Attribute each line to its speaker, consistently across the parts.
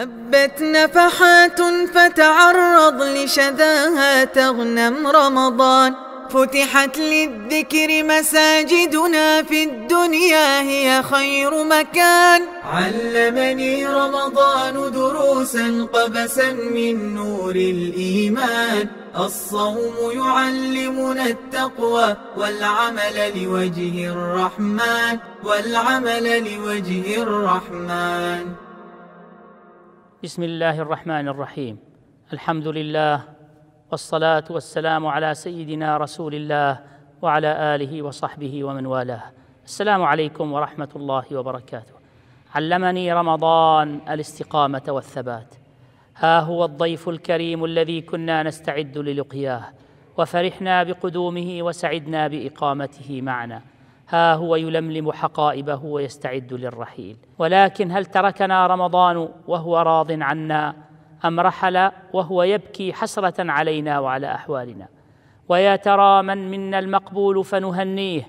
Speaker 1: هبت نفحات فتعرض لشذاها تغنم رمضان فتحت للذكر مساجدنا في الدنيا هي خير مكان علمني رمضان دروسا قبسا من نور الإيمان الصوم يعلمنا التقوى والعمل لوجه الرحمن والعمل لوجه الرحمن بسم الله الرحمن الرحيم الحمد لله والصلاه والسلام على سيدنا رسول الله وعلى اله وصحبه ومن والاه السلام عليكم ورحمه الله وبركاته علمني رمضان الاستقامه والثبات ها هو الضيف الكريم الذي كنا نستعد للقياه وفرحنا بقدومه وسعدنا باقامته معنا ها هو يلملم حقائبه ويستعد للرحيل ولكن هل تركنا رمضان وهو راض عنا ام رحل وهو يبكي حسره علينا وعلى احوالنا ويا ترى من منا المقبول فنهنيه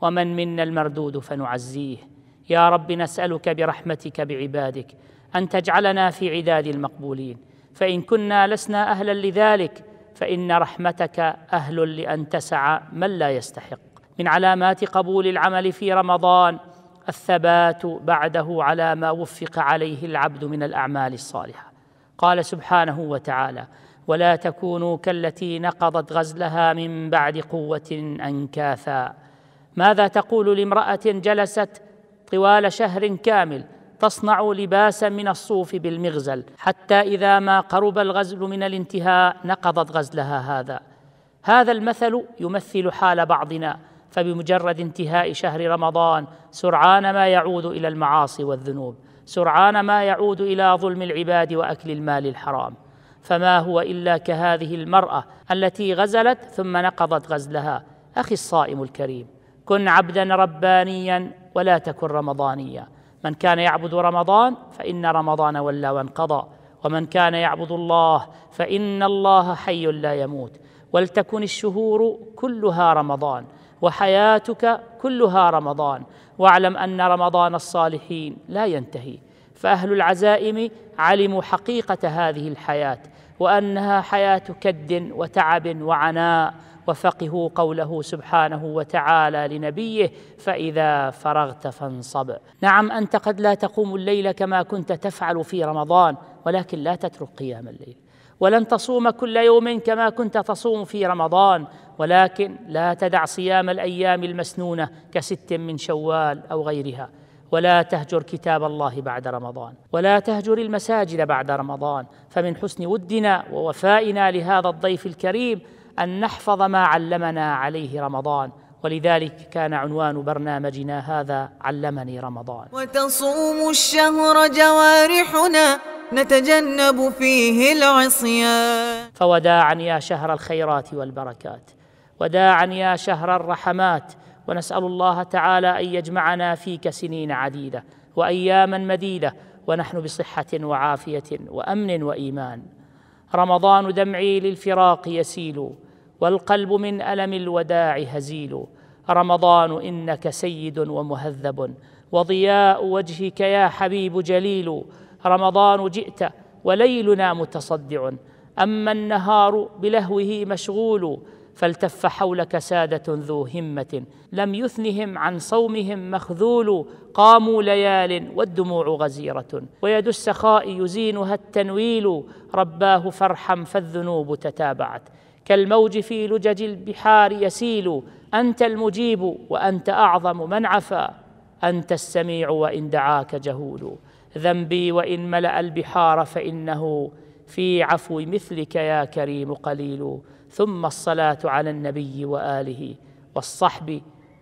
Speaker 1: ومن منا المردود فنعزيه يا رب نسالك برحمتك بعبادك ان تجعلنا في عداد المقبولين فان كنا لسنا اهلا لذلك فان رحمتك اهل لان تسع من لا يستحق من علامات قبول العمل في رمضان الثبات بعده على ما وفق عليه العبد من الاعمال الصالحه قال سبحانه وتعالى ولا تكونوا كالتي نقضت غزلها من بعد قوه انكاثا ماذا تقول لامراه جلست طوال شهر كامل تصنع لباسا من الصوف بالمغزل حتى اذا ما قرب الغزل من الانتهاء نقضت غزلها هذا هذا المثل يمثل حال بعضنا فبمجرد انتهاء شهر رمضان سرعان ما يعود الى المعاصي والذنوب سرعان ما يعود الى ظلم العباد واكل المال الحرام فما هو الا كهذه المراه التي غزلت ثم نقضت غزلها اخي الصائم الكريم كن عبدا ربانيا ولا تكن رمضانيا من كان يعبد رمضان فان رمضان ولى وانقضى ومن كان يعبد الله فان الله حي لا يموت ولتكن الشهور كلها رمضان وحياتك كلها رمضان واعلم ان رمضان الصالحين لا ينتهي فاهل العزائم علموا حقيقه هذه الحياه وانها حياه كد وتعب وعناء وفقهوا قوله سبحانه وتعالى لنبيه فاذا فرغت فانصب نعم انت قد لا تقوم الليل كما كنت تفعل في رمضان ولكن لا تترك قيام الليل ولن تصوم كل يوم كما كنت تصوم في رمضان ولكن لا تدع صيام الايام المسنونه كست من شوال او غيرها ولا تهجر كتاب الله بعد رمضان ولا تهجر المساجد بعد رمضان فمن حسن ودنا ووفائنا لهذا الضيف الكريم ان نحفظ ما علمنا عليه رمضان ولذلك كان عنوان برنامجنا هذا علمني رمضان وتصوم الشهر جوارحنا نتجنب فيه العصيان فوداعا يا شهر الخيرات والبركات وداعا يا شهر الرحمات ونسال الله تعالى ان يجمعنا فيك سنين عديده واياما مديده ونحن بصحه وعافيه وامن وايمان رمضان دمعي للفراق يسيل والقلب من الم الوداع هزيل رمضان انك سيد ومهذب وضياء وجهك يا حبيب جليل رمضان جئت وليلنا متصدع اما النهار بلهوه مشغول فالتف حولك سادة ذو همة لم يثنهم عن صومهم مخذول قاموا ليال والدموع غزيرة ويد السخاء يزينها التنويل رباه فارحم فالذنوب تتابعت كالموج في لجج البحار يسيل أنت المجيب وأنت أعظم من عفا أنت السميع وإن دعاك جهول ذنبي وإن ملأ البحار فإنه في عفو مثلك يا كريم قليل ثم الصلاة على النبي وآله والصحب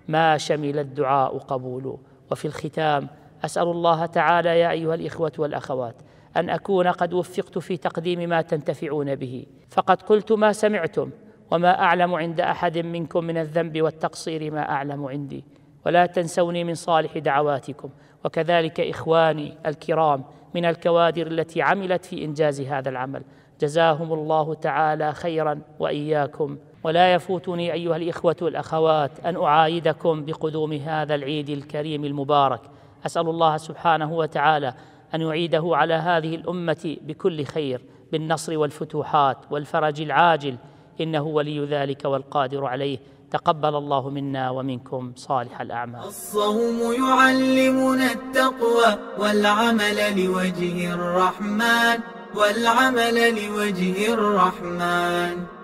Speaker 1: ما شمل الدعاء قبول وفي الختام أسأل الله تعالى يا أيها الإخوة والأخوات أن أكون قد وفقت في تقديم ما تنتفعون به فقد قلت ما سمعتم وما أعلم عند أحد منكم من الذنب والتقصير ما أعلم عندي ولا تنسوني من صالح دعواتكم وكذلك إخواني الكرام من الكوادر التي عملت في انجاز هذا العمل جزاهم الله تعالى خيرا واياكم ولا يفوتني ايها الاخوه والاخوات ان اعايدكم بقدوم هذا العيد الكريم المبارك اسال الله سبحانه وتعالى ان يعيده على هذه الامه بكل خير بالنصر والفتوحات والفرج العاجل انه ولي ذلك والقادر عليه تقبل الله منا ومنكم صالح الأعمال الصوم يعلمنا التقوى والعمل لوجه الرحمن والعمل لوجه الرحمن